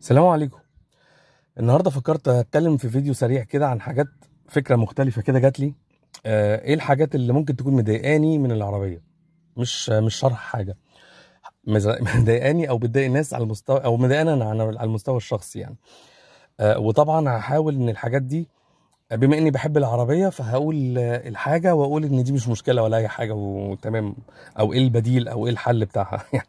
السلام عليكم النهارده فكرت اتكلم في فيديو سريع كده عن حاجات فكره مختلفه كده جات لي آه، ايه الحاجات اللي ممكن تكون مضايقاني من العربيه مش مش شرح حاجه مضايقاني او بتضايق الناس على المستوى او مضايقاني انا على المستوى الشخصي يعني آه، وطبعا هحاول ان الحاجات دي بما اني بحب العربيه فهقول الحاجه واقول ان دي مش مشكله ولا اي حاجه وتمام او ايه البديل او ايه الحل بتاعها يعني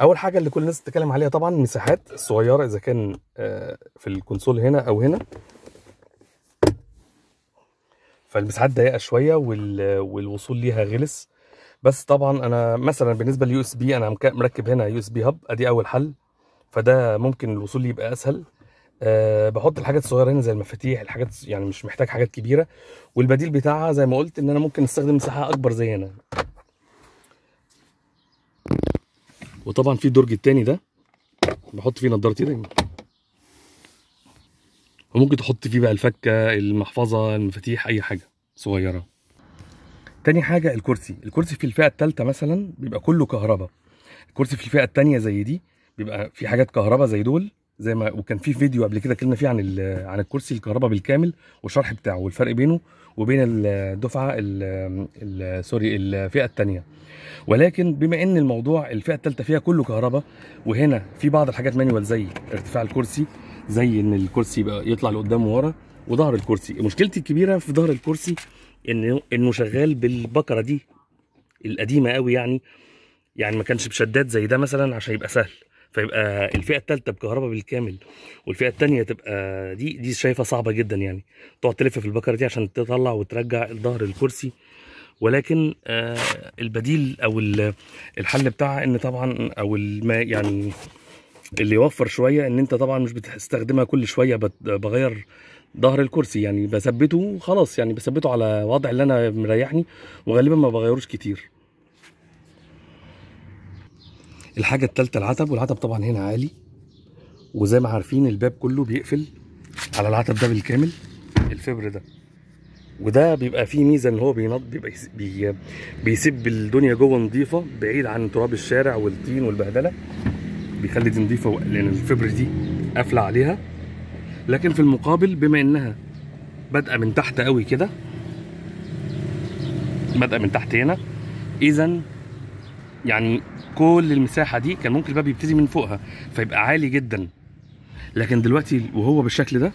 اول حاجه اللي كل الناس بتتكلم عليها طبعا المساحات الصغيره اذا كان آه، في الكونسول هنا او هنا فالمساحات ضيقه شويه والوصول ليها غلس بس طبعا انا مثلا بالنسبه لليو اس بي انا مركب هنا يو اس بي هاب ادي اول حل فده ممكن الوصول يبقى اسهل أه بحط الحاجات الصغيره هنا زي المفاتيح الحاجات يعني مش محتاج حاجات كبيره والبديل بتاعها زي ما قلت ان انا ممكن استخدم مساحه اكبر زي هنا وطبعا في الدرج التاني ده بحط فيه نضارتي دايما وممكن تحط فيه بقى الفكه المحفظه المفاتيح اي حاجه صغيره تاني حاجه الكرسي الكرسي في الفئه الثالثه مثلا بيبقى كله كهرباء الكرسي في الفئه الثانيه زي دي بيبقى في حاجات كهرباء زي دول زي ما وكان في فيديو قبل كده اتكلمنا فيه عن عن الكرسي الكهرباء بالكامل والشرح بتاعه والفرق بينه وبين الدفعه سوري الفئه الثانيه ولكن بما ان الموضوع الفئه الثالثه فيها كله كهرباء وهنا في بعض الحاجات مانيوال زي ارتفاع الكرسي زي ان الكرسي يبقى يطلع لقدام وورا وظهر الكرسي مشكلتي الكبيره في ظهر الكرسي انه انه شغال بالبكره دي القديمه قوي يعني يعني ما كانش بشدات زي ده مثلا عشان يبقى سهل فيبقى الفئه الثالثه بكهرباء بالكامل والفئه الثانيه تبقى دي دي شايفه صعبه جدا يعني تقعد تلف في البكره دي عشان تطلع وترجع ظهر الكرسي ولكن آه البديل او الحل بتاعها ان طبعا او الماء يعني اللي يوفر شويه ان انت طبعا مش بتستخدمها كل شويه بغير ظهر الكرسي يعني بثبته خلاص يعني بثبته على وضع اللي انا مريحني وغالبا ما بغيروش كتير الحاجه التالتة العتب والعتب طبعا هنا عالي وزي ما عارفين الباب كله بيقفل على العتب ده بالكامل الفبر ده وده بيبقى فيه ميزه ان هو بينض بيبقى بي بيسيب الدنيا جوه نظيفه بعيد عن تراب الشارع والطين والبهدله بيخلي دي نظيفه لان الفبر دي قافله عليها لكن في المقابل بما انها بادئه من تحت قوي كده بادئه من تحت هنا اذا يعني كل المساحه دي كان ممكن الباب يبتدي من فوقها فيبقى عالي جدا لكن دلوقتي وهو بالشكل ده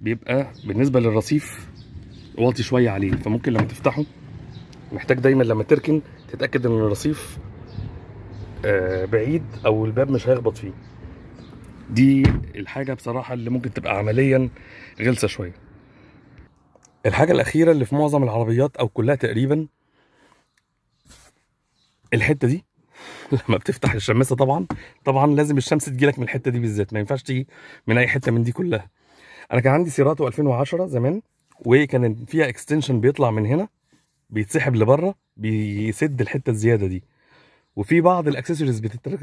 بيبقى بالنسبه للرصيف واطي شويه عليه فممكن لما تفتحه محتاج دايما لما تركن تتاكد ان الرصيف آه، بعيد او الباب مش هيخبط فيه دي الحاجه بصراحه اللي ممكن تبقى عمليا غلسه شويه الحاجه الاخيره اللي في معظم العربيات او كلها تقريبا الحته دي لما بتفتح الشماسه طبعا طبعا لازم الشمس تجيلك من الحته دي بالذات ما ينفعش تيجي من اي حته من دي كلها انا كان عندي سيراتو 2010 زمان وكان فيها اكستنشن بيطلع من هنا بيتسحب لبره بيسد الحته الزياده دي وفي بعض الاكسسوارز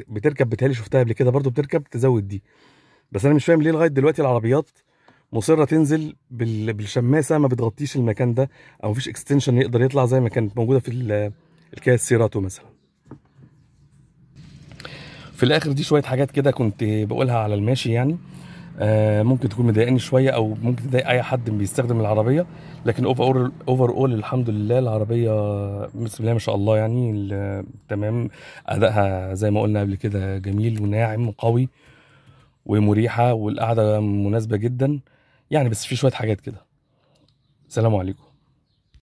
بتركب بتهيألي شفتها قبل كده برضو بتركب تزود دي بس انا مش فاهم ليه لغايه دلوقتي العربيات مصره تنزل بالشماسه ما بتغطيش المكان ده او مفيش اكستنشن يقدر يطلع زي ما كانت موجوده في الكاس سيراتو مثلا في الاخر دي شويه حاجات كده كنت بقولها على الماشي يعني آه ممكن تكون مضايقاني شويه او ممكن تضايق اي حد بيستخدم العربيه لكن اوفر اوفر اول الحمد لله العربيه بسم الله ما شاء الله يعني تمام ادائها زي ما قلنا قبل كده جميل وناعم وقوي ومريحه والقعده مناسبه جدا يعني بس في شويه حاجات كده سلام عليكم